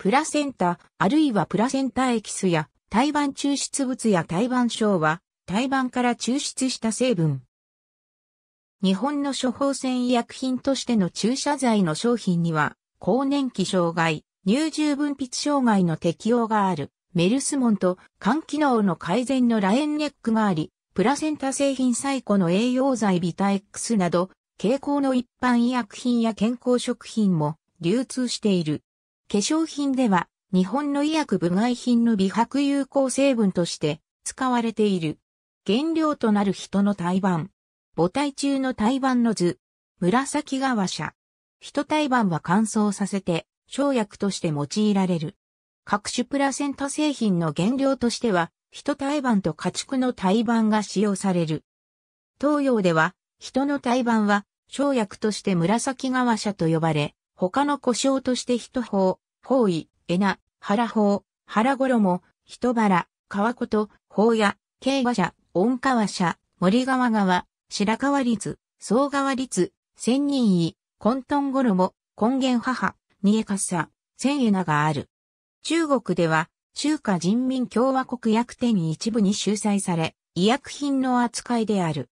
プラセンタ、あるいはプラセンタエキスや、胎盤抽出物や胎盤症は、胎盤から抽出した成分。日本の処方箋医薬品としての注射剤の商品には、更年期障害、乳汁分泌障害の適用がある、メルスモンと肝機能の改善のラエンネックがあり、プラセンタ製品最古の栄養剤ビタ X など、傾向の一般医薬品や健康食品も流通している。化粧品では日本の医薬部外品の美白有効成分として使われている。原料となる人の胎盤。母体中の胎盤の図。紫側社。人胎盤は乾燥させて生薬として用いられる。各種プラセンタ製品の原料としては、人胎盤と家畜の胎盤が使用される。東洋では、人の胎盤は、生薬として紫側社と呼ばれ、他の故障として一法、法位、えな、腹法、腹衣、人腹、川こと、法や、慶和社、恩川社、森川川、白川律、総川律、千人位、混沌衣、根源母、逃げかさ、千えながある。中国では、中華人民共和国薬典一部に収載され、医薬品の扱いである。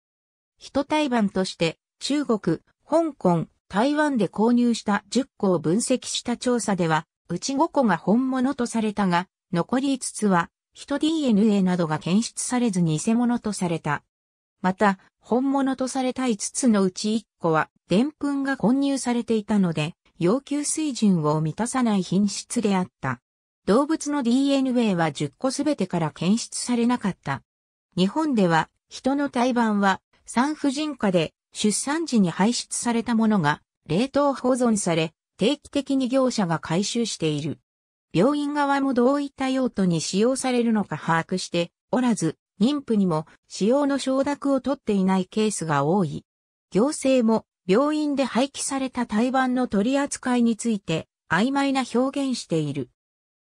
人対番として、中国、香港、台湾で購入した10個を分析した調査では、うち5個が本物とされたが、残り5つは、人 DNA などが検出されず偽物とされた。また、本物とされた5つのうち1個は、澱粉が混入されていたので、要求水準を満たさない品質であった。動物の DNA は10個すべてから検出されなかった。日本では、人の胎盤は産婦人科で出産時に排出されたものが冷凍保存され、定期的に業者が回収している。病院側もどういった用途に使用されるのか把握しておらず、妊婦にも使用の承諾を取っていないケースが多い。行政も病院で廃棄された胎盤の取り扱いについて曖昧な表現している。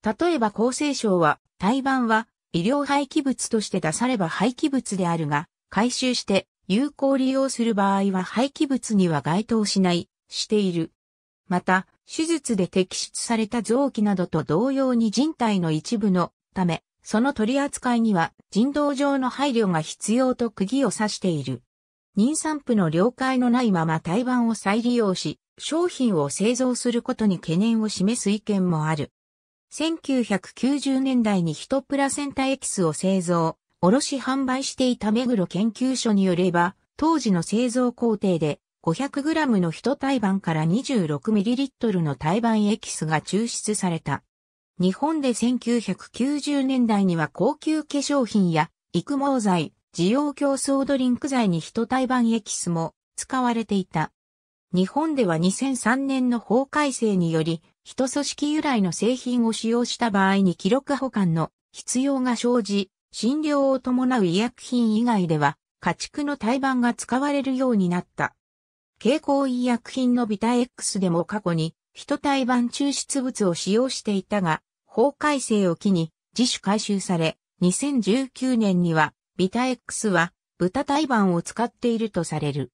例えば厚生省は胎盤は医療廃棄物として出されば廃棄物であるが、回収して有効利用する場合は廃棄物には該当しない、している。また、手術で摘出された臓器などと同様に人体の一部のため、その取り扱いには人道上の配慮が必要と釘を刺している。妊産婦の了解のないまま胎盤を再利用し、商品を製造することに懸念を示す意見もある。1990年代にヒトプラセンタエキスを製造、卸販売していた目黒研究所によれば、当時の製造工程で 500g の人体盤から 26ml の胎盤エキスが抽出された。日本で1990年代には高級化粧品や育毛剤、需要競争ドリンク剤に人体盤エキスも使われていた。日本では2003年の法改正により、人組織由来の製品を使用した場合に記録保管の必要が生じ、診療を伴う医薬品以外では、家畜の胎盤が使われるようになった。蛍光医薬品のビタ X でも過去に、人胎盤抽出物を使用していたが、法改正を機に自主回収され、2019年には、ビタ X は豚胎盤を使っているとされる。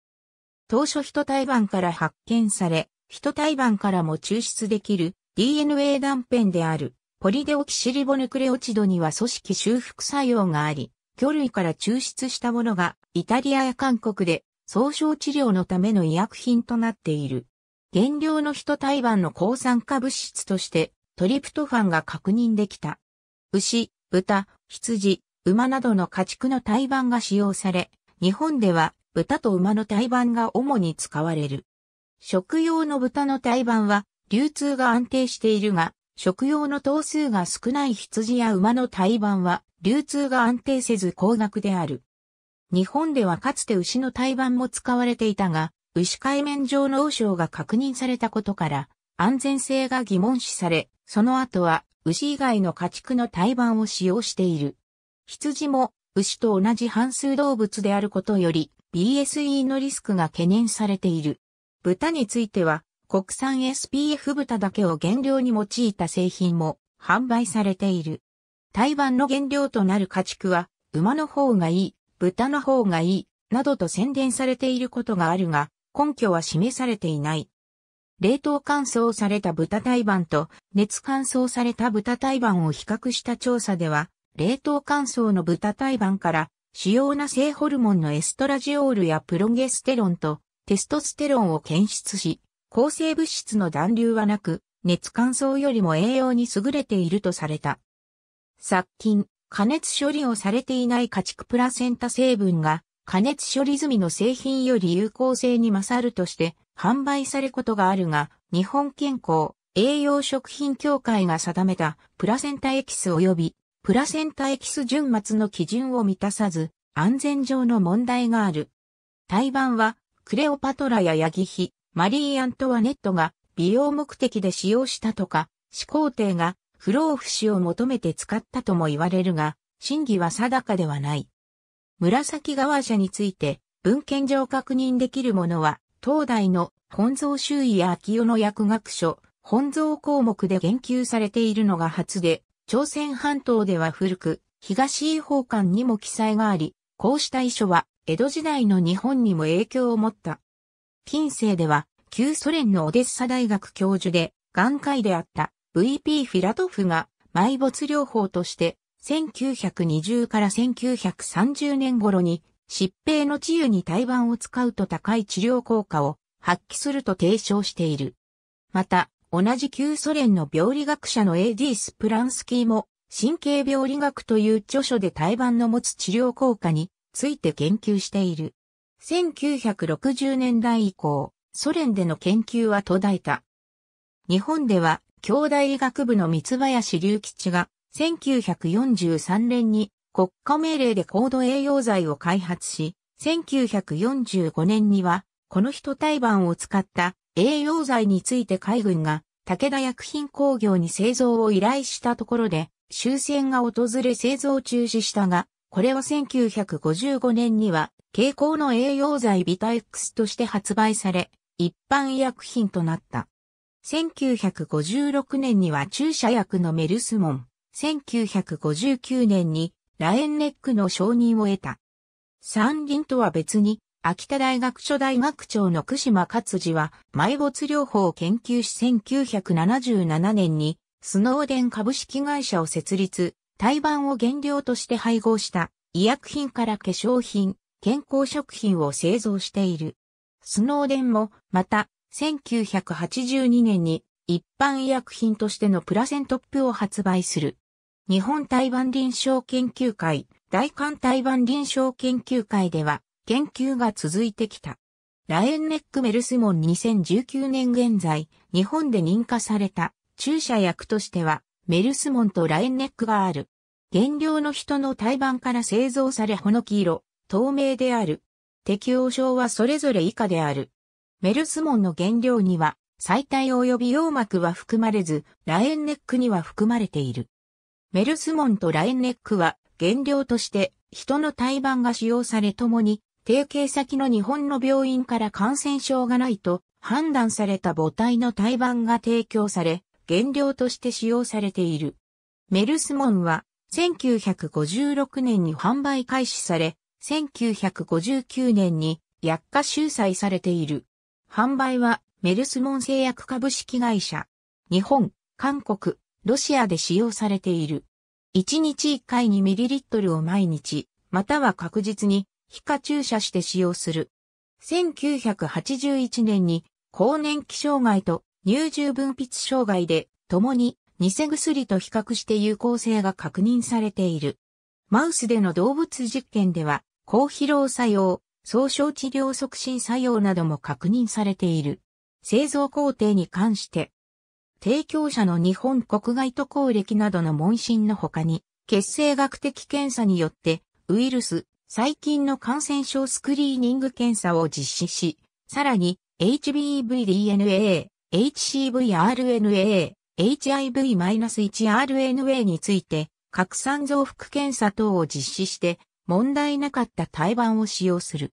当初人胎盤から発見され、人胎盤からも抽出できる DNA 断片である。ポリデオキシリボヌクレオチドには組織修復作用があり、魚類から抽出したものがイタリアや韓国で総称治療のための医薬品となっている。原料の人体盤の抗酸化物質としてトリプトファンが確認できた。牛、豚、羊、馬などの家畜の体盤が使用され、日本では豚と馬の体盤が主に使われる。食用の豚の体盤は流通が安定しているが、食用の頭数が少ない羊や馬の胎盤は流通が安定せず高額である。日本ではかつて牛の胎盤も使われていたが、牛海面上の王将が確認されたことから、安全性が疑問視され、その後は牛以外の家畜の胎盤を使用している。羊も牛と同じ半数動物であることより BSE のリスクが懸念されている。豚については国産 SPF 豚だけを原料に用いた製品も販売されている。台湾の原料となる家畜は、馬の方がいい、豚の方がいい、などと宣伝されていることがあるが、根拠は示されていない。冷凍乾燥された豚胎盤と熱乾燥された豚胎盤を比較した調査では、冷凍乾燥の豚胎盤から主要な性ホルモンのエストラジオールやプロゲステロンとテストステロンを検出し、抗生物質の暖流はなく、熱乾燥よりも栄養に優れているとされた。殺菌、加熱処理をされていない家畜プラセンタ成分が加熱処理済みの製品より有効性に勝るとして販売されることがあるが、日本健康栄養食品協会が定めたプラセンタエキス及びプラセンタエキス純末の基準を満たさず安全上の問題がある。胎盤はクレオパトラやヤギヒ、マリー・アントワネットが美容目的で使用したとか、始皇帝が不老不死を求めて使ったとも言われるが、真偽は定かではない。紫川社について、文献上確認できるものは、東大の本蔵周囲や秋代の薬学書、本蔵項目で言及されているのが初で、朝鮮半島では古く、東伊方館にも記載があり、こうした遺書は、江戸時代の日本にも影響を持った。近世では、旧ソ連のオデッサ大学教授で、眼科医であった VP フィラトフが埋没療法として、1920から1930年頃に疾病の治癒に胎盤を使うと高い治療効果を発揮すると提唱している。また、同じ旧ソ連の病理学者のエディスプランスキーも、神経病理学という著書で胎盤の持つ治療効果について研究している。1960年代以降、ソ連での研究は途絶えた。日本では、兄弟医学部の三林隆吉が、1943年に国家命令で高度栄養剤を開発し、1945年には、この人胎盤を使った栄養剤について海軍が武田薬品工業に製造を依頼したところで、終戦が訪れ製造中止したが、これは1955年には蛍光の栄養剤ビタ X として発売され、一般医薬品となった。1956年には注射薬のメルスモン、1959年にラエンネックの承認を得た。三輪とは別に、秋田大学所大学長の久島勝治は、埋没療法を研究し1977年に、スノーデン株式会社を設立、胎盤を原料として配合した、医薬品から化粧品、健康食品を製造している。スノーデンも、また、1982年に一般医薬品としてのプラセントップを発売する。日本台湾臨床研究会、大韓台湾臨床研究会では研究が続いてきた。ラエンネックメルスモン2019年現在、日本で認可された注射薬としてはメルスモンとラエンネックがある。原料の人の胎盤から製造されほの黄色、透明である。適応症はそれぞれ以下である。メルスモンの原料には、細体及び葉膜は含まれず、ラエンネックには含まれている。メルスモンとラエンネックは原料として人の胎盤が使用され共に、提携先の日本の病院から感染症がないと判断された母体の胎盤が提供され、原料として使用されている。メルスモンは1956年に販売開始され、1959年に薬価収載されている。販売はメルスモン製薬株式会社。日本、韓国、ロシアで使用されている。1日1回 2ml を毎日、または確実に皮下注射して使用する。1981年に高年期障害と乳汁分泌障害で共に偽薬と比較して有効性が確認されている。マウスでの動物実験では抗疲労作用、総症治療促進作用なども確認されている。製造工程に関して、提供者の日本国外渡航歴などの問診の他に、血清学的検査によって、ウイルス、細菌の感染症スクリーニング検査を実施し、さらに、HBVDNA、HCVRNA、HIV-1RNA について、核酸増幅検査等を実施して、問題なかった胎盤を使用する。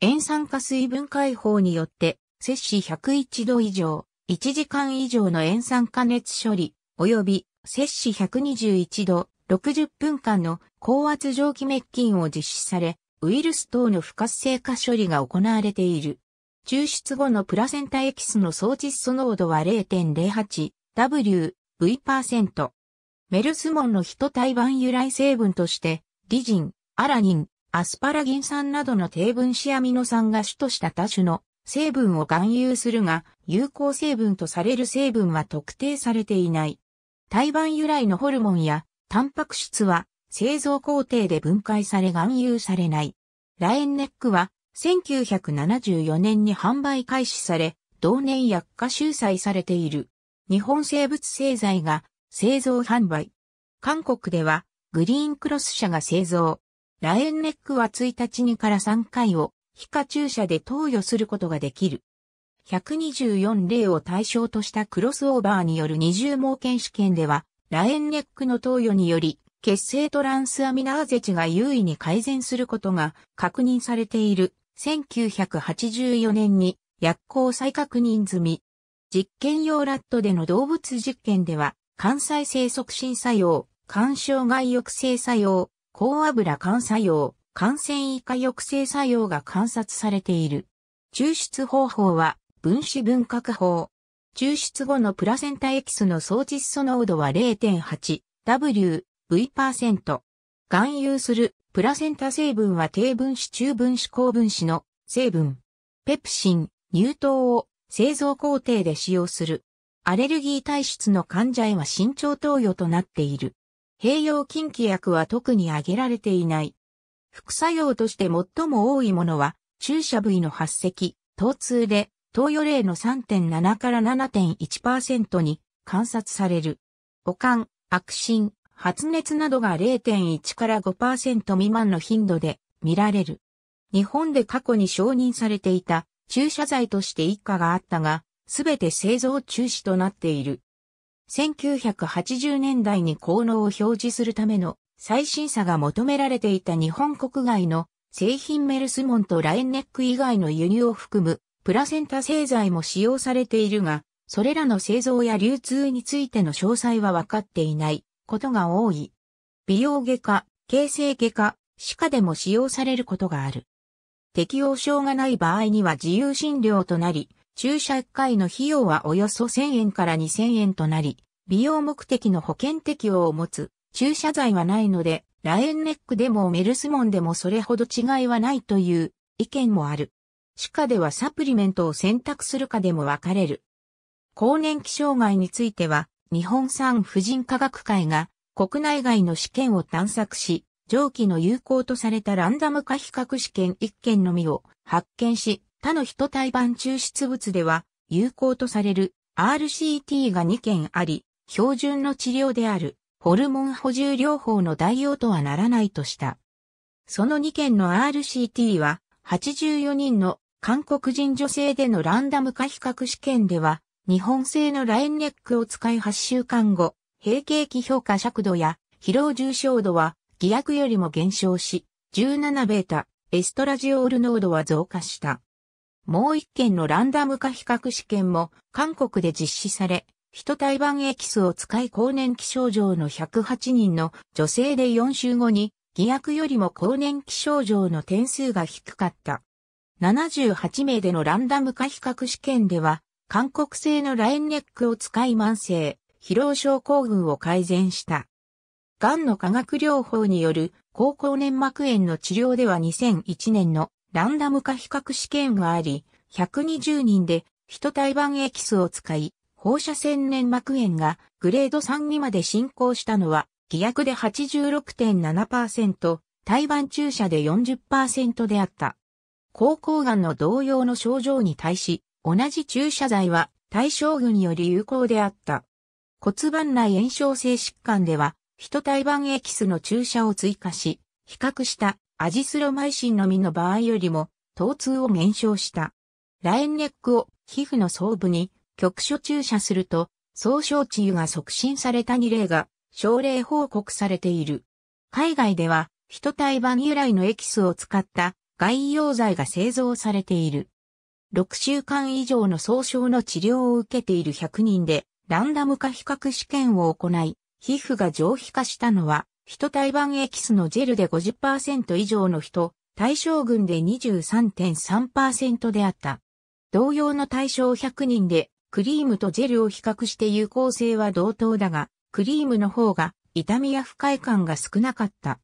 塩酸化水分解放によって、摂氏101度以上、1時間以上の塩酸加熱処理、及び摂氏121度、60分間の高圧蒸気滅菌を実施され、ウイルス等の不活性化処理が行われている。抽出後のプラセンタエキスの総窒素濃度は 0.08W、V%。メルスモンの人胎盤由来成分として、リジン、アラニン、アスパラギン酸などの低分子アミノ酸が主とした多種の成分を含有するが、有効成分とされる成分は特定されていない。胎盤由来のホルモンやタンパク質は製造工程で分解され含有されない。ラエンネックは1974年に販売開始され、同年薬価収載されている。日本生物製剤が製造販売。韓国ではグリーンクロス社が製造。ラエンネックは1日にから3回を皮下注射で投与することができる。124例を対象としたクロスオーバーによる二重盲検試験では、ラエンネックの投与により、血清トランスアミナーゼ値が優位に改善することが確認されている。1984年に薬効再確認済み。実験用ラットでの動物実験では、肝細生促進作用、肝障害抑制作用、高油肝作用、感染以下抑制作用が観察されている。抽出方法は分子分割法。抽出後のプラセンタエキスの総窒素濃度は 0.8W/V%。含有するプラセンタ成分は低分子中分子高分子の成分。ペプシン、乳糖を製造工程で使用する。アレルギー体質の患者へは慎重投与となっている。併用禁忌薬は特に挙げられていない。副作用として最も多いものは、注射部位の発石、疼痛で、投与例の3.7から7.1%に観察される。悪寒、悪心、発熱などが0.1から5%未満の頻度で見られる。日本で過去に承認されていた注射剤として一家があったが、すべて製造中止となっている。1980年代に効能を表示するための最新さが求められていた日本国外の製品メルスモンとラインネック以外の輸入を含むプラセンタ製剤も使用されているが、それらの製造や流通についての詳細は分かっていないことが多い。美容外科、形成外科、歯科でも使用されることがある。適応症がない場合には自由診療となり、注射1回の費用はおよそ1000円から2000円となり、美容目的の保険適用を持つ注射剤はないので、ラエンネックでもメルスモンでもそれほど違いはないという意見もある。歯科ではサプリメントを選択するかでも分かれる。更年期障害については、日本産婦人科学会が国内外の試験を探索し、上記の有効とされたランダム化比較試験1件のみを発見し、他の人体盤抽出物では有効とされる RCT が2件あり、標準の治療であるホルモン補充療法の代用とはならないとした。その2件の RCT は84人の韓国人女性でのランダム化比較試験では日本製のラインネックを使い8週間後、平景気評価尺度や疲労重症度は偽薬よりも減少し、17ベータ、エストラジオール濃度は増加した。もう一件のランダム化比較試験も韓国で実施され、人体盤エキスを使い高年期症状の108人の女性で4週後に、偽薬よりも高年期症状の点数が低かった。78名でのランダム化比較試験では、韓国製のラインネックを使い慢性、疲労症候群を改善した。癌の化学療法による高校粘膜炎の治療では2001年のランダム化比較試験があり、120人で、人体板エキスを使い、放射線粘膜炎がグレード3にまで進行したのは、偽薬で86.7%、胎盤注射で40%であった。高校がんの同様の症状に対し、同じ注射剤は対象群より有効であった。骨盤内炎症性疾患では、人体板エキスの注射を追加し、比較したアジスロマイシンのみの場合よりも、疼痛を減少した。ラインネックを皮膚の層部に局所注射すると、総症治癒が促進された2例が、症例報告されている。海外では、人体版由来のエキスを使った外用剤が製造されている。6週間以上の総症の治療を受けている100人で、ランダム化比較試験を行い、皮膚が上皮化したのは人対版エキスのジェルで50%以上の人、対象群で23.3%であった。同様の対象100人で、クリームとジェルを比較して有効性は同等だが、クリームの方が痛みや不快感が少なかった。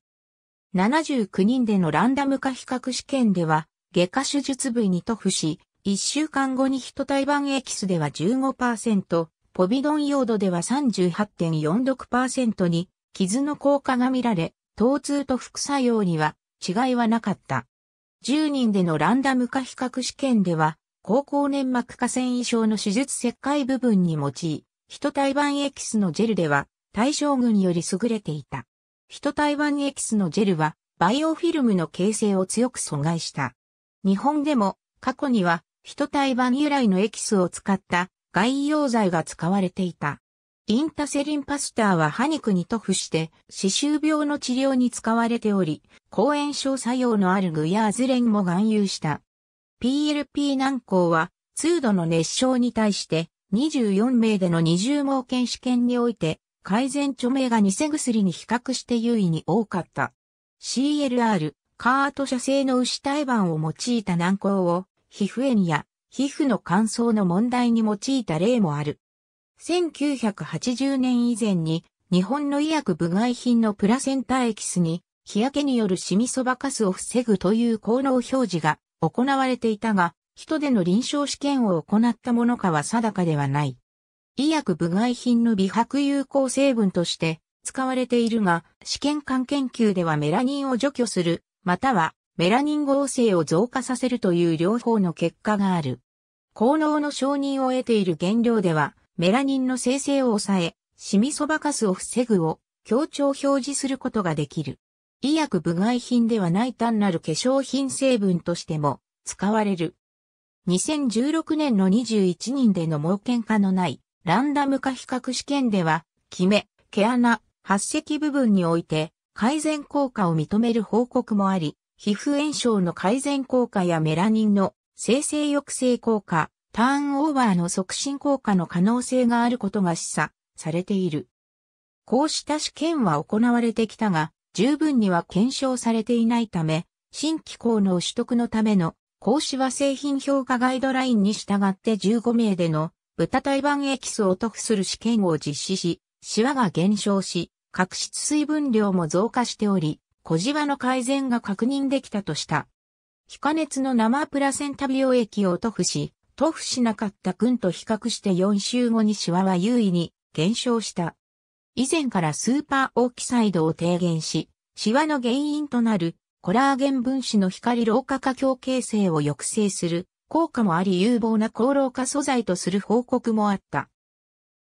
79人でのランダム化比較試験では、外科手術部位に塗布し、1週間後に人体版エキスでは15%、ポビドン用度では38.46%に傷の効果が見られ、疼痛と副作用には違いはなかった。10人でのランダム化比較試験では、高校粘膜下繊維症の手術切開部分に用い、人体ンエキスのジェルでは対象群より優れていた。人体ンエキスのジェルはバイオフィルムの形成を強く阻害した。日本でも過去には人体ン由来のエキスを使った外用剤が使われていた。インタセリンパスターは歯肉に塗布して、歯周病の治療に使われており、抗炎症作用のある具やアズレンも含有した。PLP 軟膏は、通度の熱症に対して、24名での二重盲検試験において、改善著名が偽薬に比較して優位に多かった。CLR、カート社製の牛胎盤を用いた軟膏を、皮膚炎や皮膚の乾燥の問題に用いた例もある。1980年以前に日本の医薬部外品のプラセンタエキスに日焼けによるシミそばかすを防ぐという効能表示が行われていたが、人での臨床試験を行ったものかは定かではない。医薬部外品の美白有効成分として使われているが、試験管研究ではメラニンを除去する、またはメラニン合成を増加させるという両方の結果がある。効能の承認を得ている原料では、メラニンの生成を抑え、シミそばかすを防ぐを強調表示することができる。医薬部外品ではない単なる化粧品成分としても使われる。2016年の21人での冒険化のないランダム化比較試験では、キめ、毛穴、発石部分において改善効果を認める報告もあり、皮膚炎症の改善効果やメラニンの生成抑制効果、ターンオーバーの促進効果の可能性があることが示唆されている。こうした試験は行われてきたが、十分には検証されていないため、新規構の取得のための講師は製品評価ガイドラインに従って15名での豚胎板エキスを塗布する試験を実施し、シワが減少し、角質水分量も増加しており、小じわの改善が確認できたとした。非加熱の生プラセンタ美容液を塗布し、塗布しなかった軍と比較して4週後にシワは優位に減少した。以前からスーパーオーキサイドを低減し、シワの原因となるコラーゲン分子の光老化化強形成を抑制する効果もあり有望な高老化素材とする報告もあった。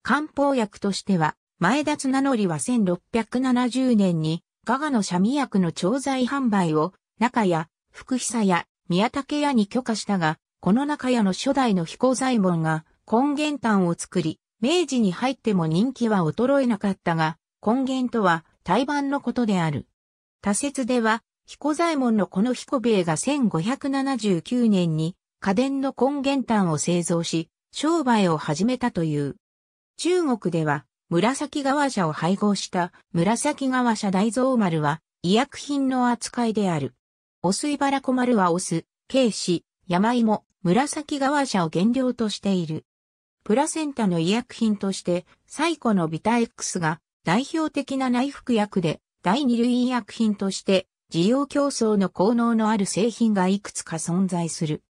漢方薬としては、前田綱則は1670年に、ガガのシャミ薬の調剤販売を、中や、福久や、宮武屋に許可したが、この中屋の初代の彦左衛門が根源炭を作り、明治に入っても人気は衰えなかったが、根源とは対盤のことである。多説では、彦左衛門のこの彦兵衛が1579年に家電の根源炭を製造し、商売を始めたという。中国では、紫川社を配合した紫川社大蔵丸は医薬品の扱いである。お水原小丸はお酢、軽視、山芋、紫側社を原料としている。プラセンタの医薬品として、最古のビタ X が代表的な内服薬で、第二類医薬品として、需要競争の効能のある製品がいくつか存在する。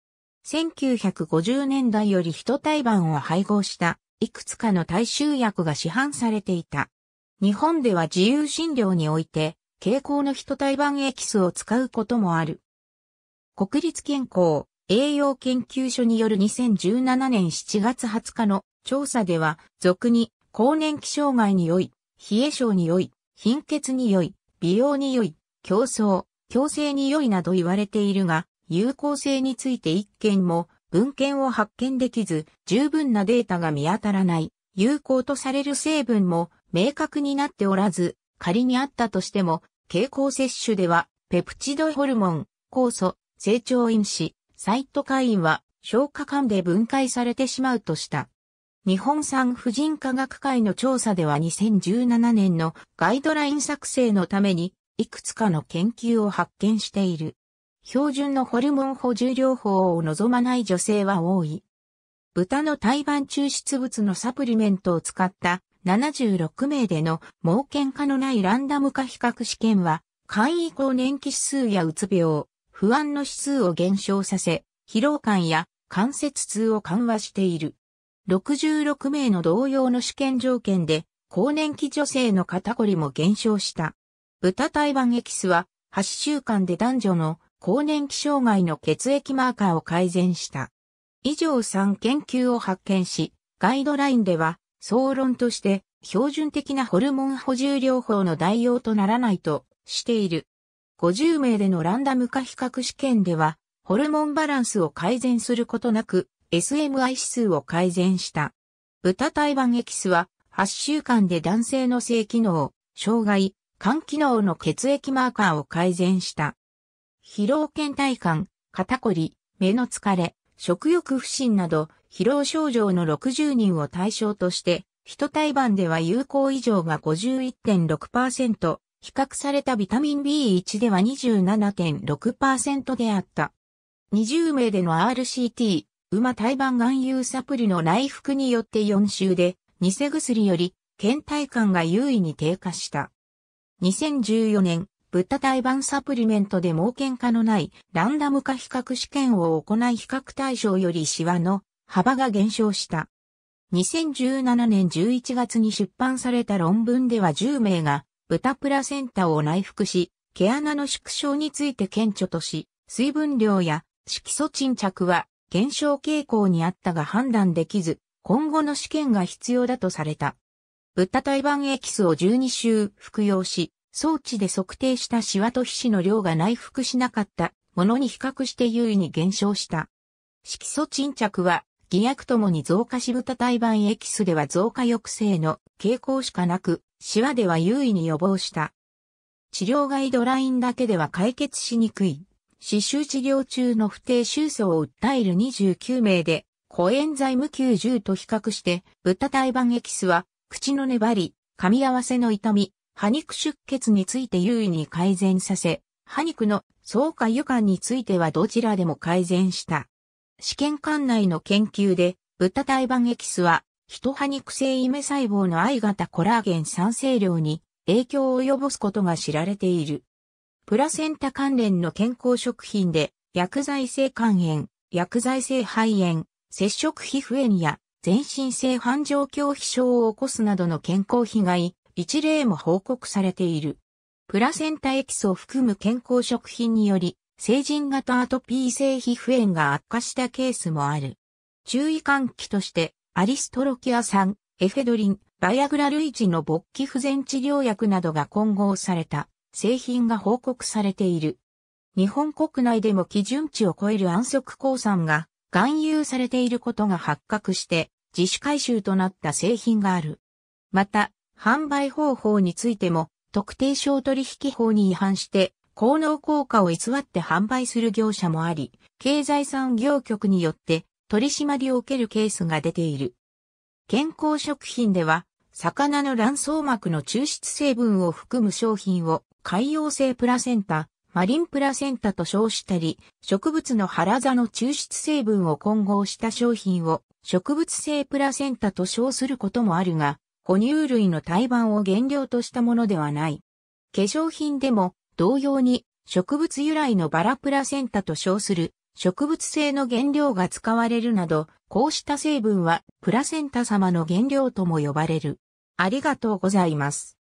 1950年代より人胎盤を配合したいくつかの大衆薬が市販されていた。日本では自由診療において、蛍光の人体板エキスを使うこともある。国立健康栄養研究所による2017年7月20日の調査では、俗に、高年期障害に良い、冷え症に良い、貧血に良い、美容に良い、競争、強制に良いなど言われているが、有効性について一件も文献を発見できず、十分なデータが見当たらない、有効とされる成分も明確になっておらず、仮にあったとしても、経口摂取では、ペプチドホルモン、酵素、成長因子、サイトカインは消化管で分解されてしまうとした。日本産婦人科学会の調査では2017年のガイドライン作成のためにいくつかの研究を発見している。標準のホルモン補充療法を望まない女性は多い。豚の胎盤抽出物のサプリメントを使った76名での盲検化のないランダム化比較試験は、肝移行年期指数やうつ病、不安の指数を減少させ、疲労感や関節痛を緩和している。66名の同様の試験条件で、高年期女性の肩こりも減少した。豚体板エキスは、8週間で男女の高年期障害の血液マーカーを改善した。以上3研究を発見し、ガイドラインでは、総論として、標準的なホルモン補充療法の代用とならないとしている。50名でのランダム化比較試験では、ホルモンバランスを改善することなく、SMI 指数を改善した。豚胎盤エキスは、8週間で男性の性機能、障害、肝機能の血液マーカーを改善した。疲労倦怠感、肩こり、目の疲れ、食欲不振など、疲労症状の60人を対象として、人胎盤では有効異常が51.6%、比較されたビタミン B1 では27.6%であった。20名での RCT、馬胎盤含有サプリの内服によって4週で、偽薬より、倦怠感が優位に低下した。2014年、豚胎盤サプリメントで盲検化のないランダム化比較試験を行い比較対象よりシワの幅が減少した。2017年11月に出版された論文では10名が豚プラセンタを内服し、毛穴の縮小について顕著とし、水分量や色素沈着は減少傾向にあったが判断できず、今後の試験が必要だとされた。豚胎盤エキスを12週服用し、装置で測定したシワと皮脂の量が内服しなかったものに比較して優位に減少した。色素沈着は、偽薬ともに増加し豚胎盤エキスでは増加抑制の傾向しかなく、シワでは優位に予防した。治療ガイドラインだけでは解決しにくい。刺繍治療中の不定収素を訴える29名で、コエンザイム1 0と比較して、豚体板エキスは、口の粘り、噛み合わせの痛み、歯肉出血について優位に改善させ、歯肉の創化。予感についてはどちらでも改善した。試験管内の研究で、豚体板エキスは、人葉肉性イメ細胞の I 型コラーゲン酸性量に影響を及ぼすことが知られている。プラセンタ関連の健康食品で、薬剤性肝炎、薬剤性肺炎、接触皮膚炎や全身性反状況皮症を起こすなどの健康被害、一例も報告されている。プラセンタエキスを含む健康食品により、成人型アトピー性皮膚炎が悪化したケースもある。注意喚起として、アリストロキア酸、エフェドリン、バイアグラ類値の勃起不全治療薬などが混合された製品が報告されている。日本国内でも基準値を超える安息抗酸が含有されていることが発覚して自主回収となった製品がある。また、販売方法についても特定商取引法に違反して効能効果を偽って販売する業者もあり、経済産業局によって取り締まりを受けるケースが出ている。健康食品では、魚の卵巣膜の抽出成分を含む商品を、海洋性プラセンタ、マリンプラセンタと称したり、植物の腹座の抽出成分を混合した商品を、植物性プラセンタと称することもあるが、哺乳類の胎盤を原料としたものではない。化粧品でも、同様に、植物由来のバラプラセンタと称する植物性の原料が使われるなど、こうした成分はプラセンタ様の原料とも呼ばれる。ありがとうございます。